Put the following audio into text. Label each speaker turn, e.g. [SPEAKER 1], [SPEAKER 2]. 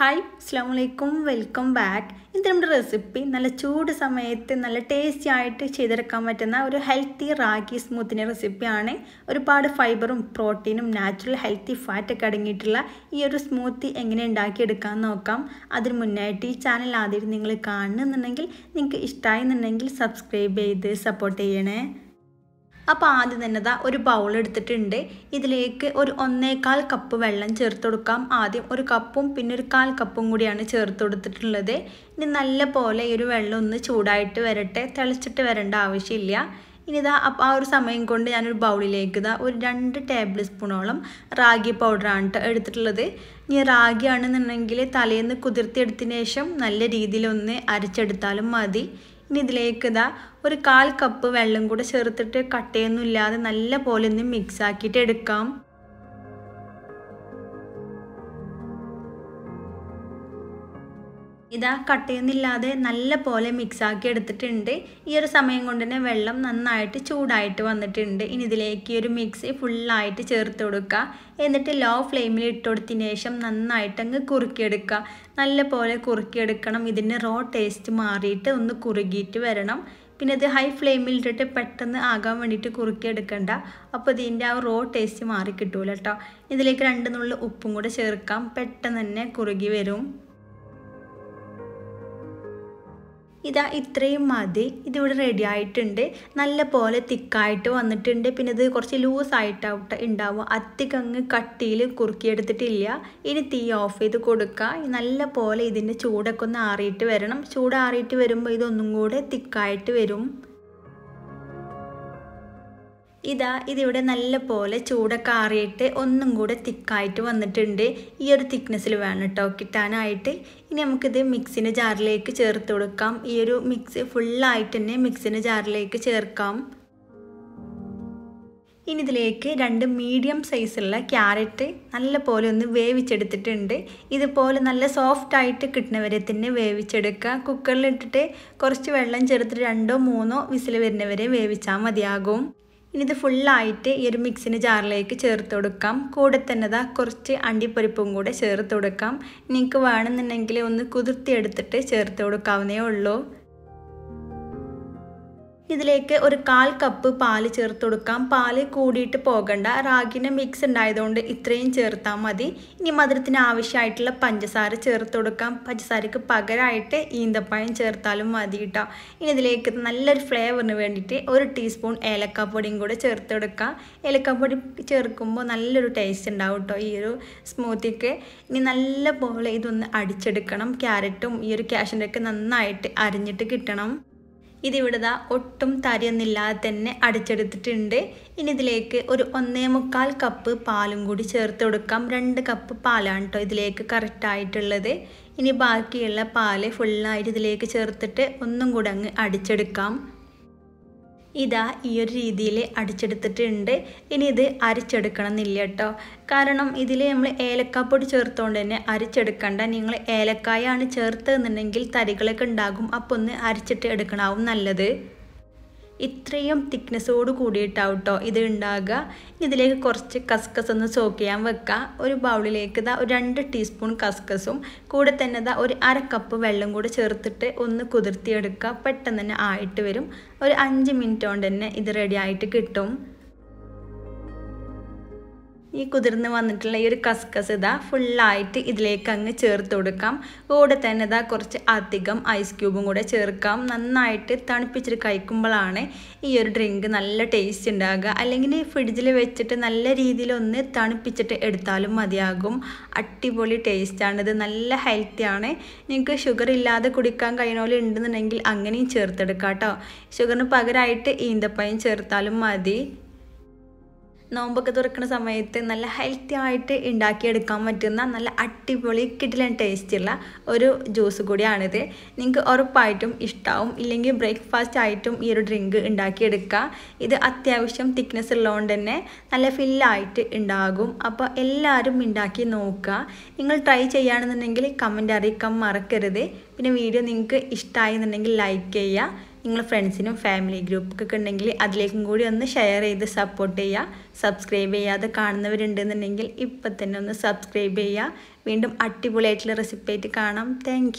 [SPEAKER 1] hi അസ്സാം വലൈക്കും welcome back ഇന്നത്തെ നമ്മുടെ റെസിപ്പി നല്ല ചൂട് സമയത്ത് നല്ല ടേസ്റ്റി ആയിട്ട് ചെയ്തെടുക്കാൻ പറ്റുന്ന ഒരു ഹെൽത്തി റാഗി സ്മൂത്തിൻ്റെ റെസിപ്പിയാണ് ഒരുപാട് ഫൈബറും പ്രോട്ടീനും നാച്ചുറൽ ഹെൽത്തി ഫാറ്റൊക്കെ അടങ്ങിയിട്ടുള്ള ഈ ഒരു സ്മൂത്തി എങ്ങനെ ഉണ്ടാക്കിയെടുക്കാൻ നോക്കാം അതിന് മുന്നായിട്ട് ഈ ചാനൽ ആദ്യം നിങ്ങൾ കാണുന്നുണ്ടെങ്കിൽ നിങ്ങൾക്ക് ഇഷ്ടമായി എന്നുണ്ടെങ്കിൽ സബ്സ്ക്രൈബ് ചെയ്ത് സപ്പോർട്ട് ചെയ്യണേ അപ്പോൾ ആദ്യം തന്നെ ഇതാ ഒരു ബൗൾ എടുത്തിട്ടുണ്ട് ഇതിലേക്ക് ഒരു ഒന്നേകാൽ കപ്പ് വെള്ളം ചേർത്ത് കൊടുക്കാം ആദ്യം ഒരു കപ്പും പിന്നെ ഒരു കാൽ കപ്പും കൂടിയാണ് ചേർത്ത് കൊടുത്തിട്ടുള്ളത് ഇനി നല്ല പോലെ ഈ ഒരു വെള്ളം ഒന്ന് ചൂടായിട്ട് വരട്ടെ തിളച്ചിട്ട് വരേണ്ട ആവശ്യമില്ല ഇനി ഇതാ അപ്പം ആ ഒരു സമയം കൊണ്ട് ഞാനൊരു ബൗളിലേക്ക് ഇതാ ഒരു രണ്ട് ടേബിൾ സ്പൂണോളം റാഗി പൗഡറാണ് എടുത്തിട്ടുള്ളത് ഇനി റാഗിയാണെന്നുണ്ടെങ്കിൽ തലേന്ന് കുതിർത്തിയെടുത്തതിന് ശേഷം നല്ല രീതിയിൽ ഒന്ന് അരച്ചെടുത്താലും മതി ഇനി ഇതിലേക്ക് ഇതാ ഒരു കാൽ കപ്പ് വെള്ളം കൂടെ ചേർത്തിട്ട് കട്ടയൊന്നും ഇല്ലാതെ നല്ല പോലെ ഒന്ന് മിക്സ് ആക്കിയിട്ട് എടുക്കാം ഇതാ കട്ടയൊന്നില്ലാതെ നല്ല പോലെ മിക്സാക്കി എടുത്തിട്ടുണ്ട് ഈ ഒരു സമയം കൊണ്ട് തന്നെ വെള്ളം നന്നായിട്ട് ചൂടായിട്ട് വന്നിട്ടുണ്ട് ഇനി ഇതിലേക്ക് ഒരു മിക്സ് ഫുള്ളായിട്ട് ചേർത്ത് കൊടുക്കുക എന്നിട്ട് ലോ ഫ്ലെയിമിൽ ഇട്ട് കൊടുത്തതിന് ശേഷം നന്നായിട്ട് അങ്ങ് കുറുക്കിയെടുക്കുക നല്ല പോലെ കുറുക്കിയെടുക്കണം ഇതിൻ്റെ റോ ടേസ്റ്റ് മാറിയിട്ട് ഒന്ന് കുറുകിയിട്ട് വരണം പിന്നെ ഇത് ഹൈ ഫ്ലെയിമിൽ ഇട്ടിട്ട് പെട്ടെന്ന് ആകാൻ വേണ്ടിയിട്ട് കുറുക്കിയെടുക്കണ്ട അപ്പോൾ ഇതിൻ്റെ ആ റോ ടേസ്റ്റ് മാറി കിട്ടൂല കേട്ടോ ഇതിലേക്ക് രണ്ട് നുള്ളിൽ ഉപ്പും കൂടെ ചേർക്കാം പെട്ടെന്ന് തന്നെ കുറുകി വരും ഇതാ ഇത്രയും മതി ഇതിവിടെ റെഡി ആയിട്ടുണ്ട് നല്ല പോലെ തിക്കായിട്ട് വന്നിട്ടുണ്ട് പിന്നെ ഇത് കുറച്ച് ലൂസ് ആയിട്ട് ഉണ്ടാവും അത്തിക്കങ്ങ് കട്ടിയിൽ കുറുക്കിയെടുത്തിട്ടില്ല ഇനി തീ ഓഫ് ചെയ്ത് കൊടുക്കുക നല്ല പോലെ ഇതിൻ്റെ ചൂടൊക്കെ ഒന്ന് ആറിയിട്ട് വരണം ചൂടാറിയിട്ട് വരുമ്പോൾ ഇതൊന്നും കൂടെ തിക്കായിട്ട് വരും ഇതാ ഇതിവിടെ നല്ല പോലെ ചൂടൊക്കെ ആറിയിട്ട് ഒന്നും കൂടെ തിക്കായിട്ട് വന്നിട്ടുണ്ട് ഈ ഒരു തിക്നെസ്സിൽ വേണം കേട്ടോ കിട്ടാനായിട്ട് ഇനി നമുക്കിത് മിക്സിൻ്റെ ജാറിലേക്ക് ചേർത്ത് കൊടുക്കാം ഈ ഒരു മിക്സ് ഫുള്ളായിട്ട് തന്നെ മിക്സിൻ്റെ ജാറിലേക്ക് ചേർക്കാം ഇനി ഇതിലേക്ക് രണ്ട് മീഡിയം സൈസുള്ള ക്യാരറ്റ് നല്ല പോലെ ഒന്ന് വേവിച്ചെടുത്തിട്ടുണ്ട് ഇതുപോലെ നല്ല സോഫ്റ്റായിട്ട് കിട്ടുന്നവരെ തന്നെ വേവിച്ചെടുക്കുക കുക്കറിലിട്ടിട്ട് കുറച്ച് വെള്ളം ചേർത്ത് രണ്ടോ മൂന്നോ വിസിൽ വരുന്നവരെ വേവിച്ചാൽ മതിയാകും ഇനി ഇത് ഫുള്ളായിട്ട് ഈ ഒരു മിക്സിന് ജാറിലേക്ക് ചേർത്ത് കൊടുക്കാം കൂടെ തന്നെ ഇതാ കുറച്ച് അണ്ടിപ്പരിപ്പും കൂടെ ചേർത്ത് കൊടുക്കാം നിങ്ങൾക്ക് വേണമെന്നുണ്ടെങ്കിൽ ഒന്ന് കുതിർത്തി എടുത്തിട്ട് ചേർത്ത് കൊടുക്കാവുന്നേ ഉള്ളൂ ഇതിലേക്ക് ഒരു കാൽ കപ്പ് പാല് ചേർത്ത് കൊടുക്കാം പാല് കൂടിയിട്ട് പോകണ്ട റാഗിൻ്റെ മിക്സ് ഉണ്ടായതുകൊണ്ട് ഇത്രയും ചേർത്താൽ മതി ഇനി മധുരത്തിന് ആവശ്യമായിട്ടുള്ള പഞ്ചസാര ചേർത്ത് കൊടുക്കാം പഞ്ചസാരക്ക് പകരമായിട്ട് ഈന്തപ്പഴം ചേർത്താലും മതി കേട്ടോ ഇനി ഇതിലേക്ക് നല്ലൊരു ഫ്ലേവറിന് വേണ്ടിയിട്ട് ഒരു ടീസ്പൂൺ ഏലക്കാപ്പൊടിയും കൂടെ ചേർത്ത് കൊടുക്കാം ഏലക്കാപ്പൊടി ചേർക്കുമ്പോൾ നല്ലൊരു ടേസ്റ്റ് ഉണ്ടാവും കേട്ടോ ഈ ഒരു സ്മൂത്തിക്ക് ഇനി നല്ല പോലെ ഇതൊന്ന് അടിച്ചെടുക്കണം ക്യാരറ്റും ഈ ഒരു ക്യാഷിൻ്റെ ഒക്കെ നന്നായിട്ട് അരിഞ്ഞിട്ട് കിട്ടണം ഇതിവിടുത ഒട്ടും തരിയൊന്നില്ലാതെ തന്നെ അടിച്ചെടുത്തിട്ടുണ്ട് ഇനി ഇതിലേക്ക് ഒരു ഒന്നേ മുക്കാൽ കപ്പ് പാലും കൂടി ചേർത്ത് കൊടുക്കാം രണ്ട് കപ്പ് പാലാണ് കേട്ടോ ഇതിലേക്ക് കറക്റ്റായിട്ടുള്ളത് ഇനി ബാക്കിയുള്ള പാല് ഫുള്ളായിട്ട് ഇതിലേക്ക് ചേർത്തിട്ട് ഒന്നും കൂടെ അങ്ങ് അടിച്ചെടുക്കാം ഇതാ ഈ ഒരു രീതിയിൽ അടിച്ചെടുത്തിട്ടുണ്ട് ഇനി ഇത് അരിച്ചെടുക്കണം എന്നില്ല കേട്ടോ കാരണം ഇതിൽ നമ്മൾ ഏലക്കാപ്പൊടി ചേർത്തുകൊണ്ട് തന്നെ അരിച്ചെടുക്കണ്ട നിങ്ങൾ ഏലക്കായാണ് ചേർത്തതെന്നുണ്ടെങ്കിൽ തരികളൊക്കെ ഉണ്ടാകും അപ്പോൾ ഒന്ന് അരിച്ചിട്ട് എടുക്കണമാവും നല്ലത് ഇത്രയും തിക്നെസ്സോട് കൂടിയിട്ടാവും കേട്ടോ ഇത് ഉണ്ടാകുക ഇതിലേക്ക് കുറച്ച് കസ്കസ് ഒന്ന് സോക്ക് ചെയ്യാൻ വെക്കുക ഒരു ബൗളിലേക്ക് ഇതാ ഒരു രണ്ട് ടീസ്പൂൺ കസ്കസും കൂടെ തന്നെ ഇതാ ഒരു അര കപ്പ് വെള്ളം കൂടി ചേർത്തിട്ട് ഒന്ന് കുതിർത്തിയെടുക്കുക പെട്ടെന്ന് തന്നെ ആയിട്ട് വരും ഒരു അഞ്ച് മിനിറ്റ് കൊണ്ട് തന്നെ ഇത് റെഡി ആയിട്ട് കിട്ടും ഈ കുതിർന്ന് വന്നിട്ടുള്ള ഈ ഒരു കസ്കസ് ഇതാ ഫുള്ളായിട്ട് ഇതിലേക്ക് അങ്ങ് ചേർത്ത് കൊടുക്കാം കൂടെ തന്നെ ഇതാ കുറച്ച് അധികം ഐസ് ക്യൂബും കൂടെ ചേർക്കാം നന്നായിട്ട് തണുപ്പിച്ചിട്ട് കഴിക്കുമ്പോഴാണ് ഈ ഒരു ഡ്രിങ്ക് നല്ല ടേസ്റ്റ് ഉണ്ടാകുക അല്ലെങ്കിൽ ഫ്രിഡ്ജിൽ വെച്ചിട്ട് നല്ല രീതിയിൽ ഒന്ന് തണുപ്പിച്ചിട്ട് എടുത്താലും മതിയാകും അടിപൊളി ടേസ്റ്റാണിത് നല്ല ഹെൽത്തിയാണ് നിങ്ങൾക്ക് ഷുഗർ ഇല്ലാതെ കുടിക്കാൻ കഴിയണോലെ ഉണ്ടെന്നുണ്ടെങ്കിൽ അങ്ങനെയും ചേർത്തെടുക്കാം കേട്ടോ ഷുഗറിന് പകരമായിട്ട് ഈന്തപ്പഴം ചേർത്താലും മതി നോമ്പൊക്കെ തുറക്കുന്ന സമയത്ത് നല്ല ഹെൽത്തി ആയിട്ട് ഉണ്ടാക്കിയെടുക്കാൻ പറ്റുന്ന നല്ല അടിപൊളി കിടിലൻ ടേസ്റ്റുള്ള ഒരു ജ്യൂസ് കൂടിയാണിത് നിങ്ങൾക്ക് ഉറപ്പായിട്ടും ഇഷ്ടാവും ഇല്ലെങ്കിൽ ബ്രേക്ക്ഫാസ്റ്റ് ആയിട്ടും ഈ ഒരു ഡ്രിങ്ക് ഉണ്ടാക്കിയെടുക്കുക ഇത് അത്യാവശ്യം തിക്നെസ് ഉള്ളതുകൊണ്ട് തന്നെ നല്ല ഫില്ലായിട്ട് ഉണ്ടാകും അപ്പോൾ എല്ലാവരും ഉണ്ടാക്കി നോക്കുക നിങ്ങൾ ട്രൈ ചെയ്യുകയാണെന്നുണ്ടെങ്കിൽ കമൻറ്റ് അറിയിക്കാൻ മറക്കരുത് പിന്നെ വീഡിയോ നിങ്ങൾക്ക് ഇഷ്ടമായി എന്നുണ്ടെങ്കിൽ ലൈക്ക് ചെയ്യുക നിങ്ങൾ ഫ്രണ്ട്സിനും ഫാമിലി ഗ്രൂപ്പൊക്കെ ഉണ്ടെങ്കിൽ അതിലേക്കും കൂടി ഒന്ന് ഷെയർ ചെയ്ത് സപ്പോർട്ട് ചെയ്യുക സബ്സ്ക്രൈബ് ചെയ്യാതെ കാണുന്നവരുണ്ടെന്നുണ്ടെങ്കിൽ ഇപ്പം തന്നെ ഒന്ന് സബ്സ്ക്രൈബ് ചെയ്യുക വീണ്ടും അടിപൊളിയായിട്ടുള്ള റെസിപ്പി ആയിട്ട് കാണാം താങ്ക്